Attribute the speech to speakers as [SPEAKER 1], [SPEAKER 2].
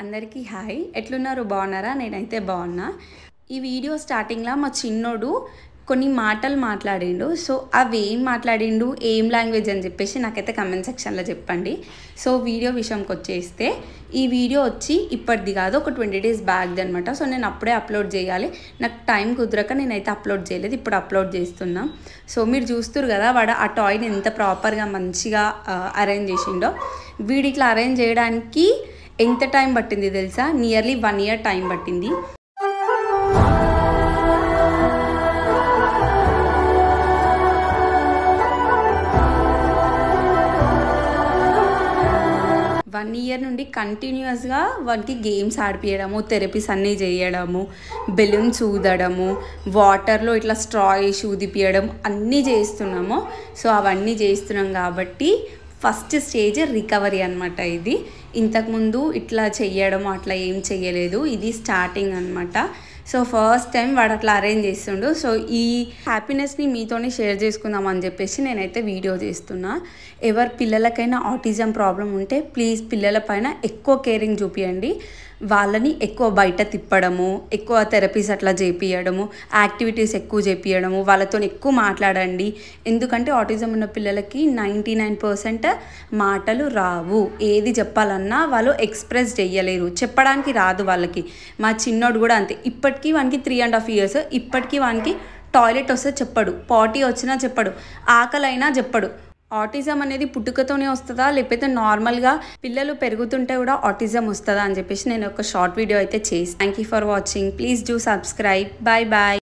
[SPEAKER 1] అందరికీ హాయ్ ఎట్లున్నారు బాగున్నారా నేనైతే బాగున్నా ఈ వీడియో స్టార్టింగ్లో మా చిన్నోడు కొన్ని మాటలు మాట్లాడిండు సో అవి ఏం మాట్లాడిండు ఏం లాంగ్వేజ్ అని చెప్పేసి నాకైతే కమెంట్ సెక్షన్లో చెప్పండి సో వీడియో విషయంకి వచ్చేస్తే ఈ వీడియో వచ్చి ఇప్పటిది కాదు ఒక ట్వంటీ డేస్ బ్యాక్ అనమాట సో నేను అప్పుడే అప్లోడ్ చేయాలి నాకు టైం కుదరక నేనైతే అప్లోడ్ చేయలేదు ఇప్పుడు అప్లోడ్ చేస్తున్నా సో మీరు చూస్తారు కదా వాడు ఆ టాయ్ని ఎంత ప్రాపర్గా మంచిగా అరేంజ్ చేసిండో వీడిట్లా అరేంజ్ చేయడానికి ఎంత టైం పట్టింది తెలుసా నియర్లీ వన్ ఇయర్ టైం పట్టింది వన్ ఇయర్ నుండి కంటిన్యూస్గా వానికి గేమ్స్ ఆడిపియడము థెరపీస్ అన్నీ చేయడము బెలూన్స్ ఊదడము వాటర్లో ఇట్లా స్ట్రా చేసి ఊదిపియడం అన్నీ చేస్తున్నాము సో అవన్నీ చేస్తున్నాం కాబట్టి ఫస్ట్ స్టేజ్ రికవరీ అనమాట ఇది ఇంతకుముందు ఇట్లా చెయ్యడం అట్లా ఏం చెయ్యలేదు ఇది స్టార్టింగ్ అనమాట సో ఫస్ట్ టైం వాడు అట్లా అరేంజ్ చేస్తుండు సో ఈ హ్యాపీనెస్ని మీతోనే షేర్ చేసుకుందాం అని చెప్పేసి నేనైతే వీడియో చేస్తున్నా ఎవరు పిల్లలకైనా ఆటిజం ప్రాబ్లం ఉంటే ప్లీజ్ పిల్లల పైన ఎక్కువ కేరింగ్ చూపించండి వాళ్ళని ఎక్కువ బయట తిప్పడము ఎక్కువ థెరపీస్ అట్లా చేపించడము యాక్టివిటీస్ ఎక్కువ చేపించడము వాళ్ళతో ఎక్కువ మాట్లాడండి ఎందుకంటే ఆటిజం ఉన్న పిల్లలకి నైంటీ నైన్ పర్సెంట్ మాటలు రావు ఏది చెప్పాలన్నా కావాలన్నా వాళ్ళు ఎక్స్ప్రెస్ చేయలేరు చెప్పడానికి రాదు వాళ్ళకి మా చిన్నోడు కూడా అంతే ఇప్పటికీ వానికి త్రీ అండ్ హాఫ్ ఇయర్స్ ఇప్పటికీ వానికి టాయిలెట్ వస్తే చెప్పడు పాటీ వచ్చినా చెప్పడు ఆకలైనా చెప్పడు ఆటిజం అనేది పుట్టుకతోనే వస్తుందా లేకపోతే నార్మల్గా పిల్లలు పెరుగుతుంటే కూడా ఆటిజం వస్తుందా అని చెప్పేసి నేను ఒక షార్ట్ వీడియో అయితే చేసి thank you for watching please do subscribe bye bye